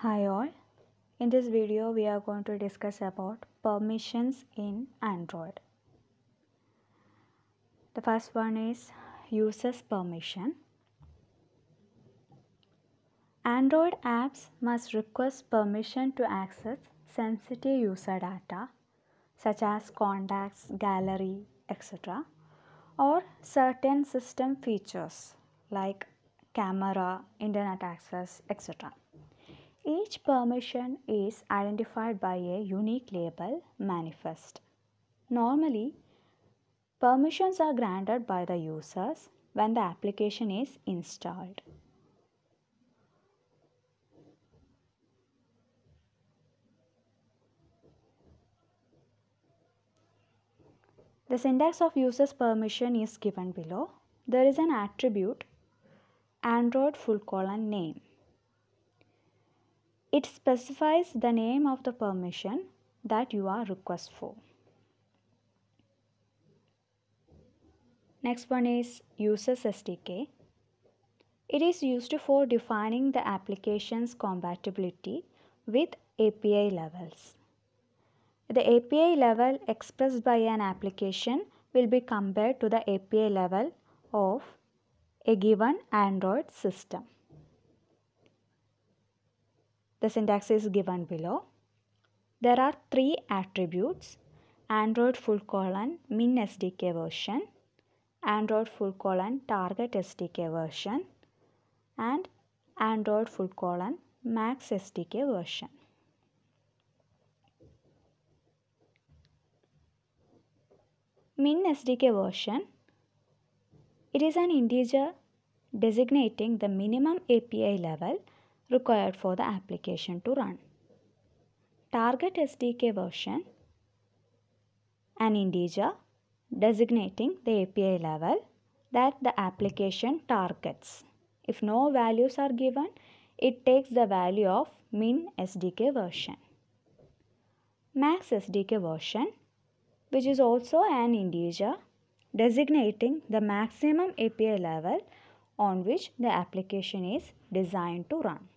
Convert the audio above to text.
Hi all, in this video we are going to discuss about permissions in Android. The first one is users permission. Android apps must request permission to access sensitive user data such as contacts, gallery, etc. or certain system features like camera, internet access, etc. Each permission is identified by a unique label manifest. Normally, permissions are granted by the users when the application is installed. The syntax of user's permission is given below. There is an attribute Android full colon name. It specifies the name of the permission that you are request for. Next one is Users SDK. It is used for defining the application's compatibility with API levels. The API level expressed by an application will be compared to the API level of a given Android system. The syntax is given below. There are three attributes Android full colon min SDK version, Android full colon target SDK version, and Android full colon max SDK version. Min SDK version it is an integer designating the minimum API level required for the application to run. Target SDK version, an integer designating the API level that the application targets. If no values are given, it takes the value of min SDK version. Max SDK version, which is also an integer designating the maximum API level on which the application is designed to run.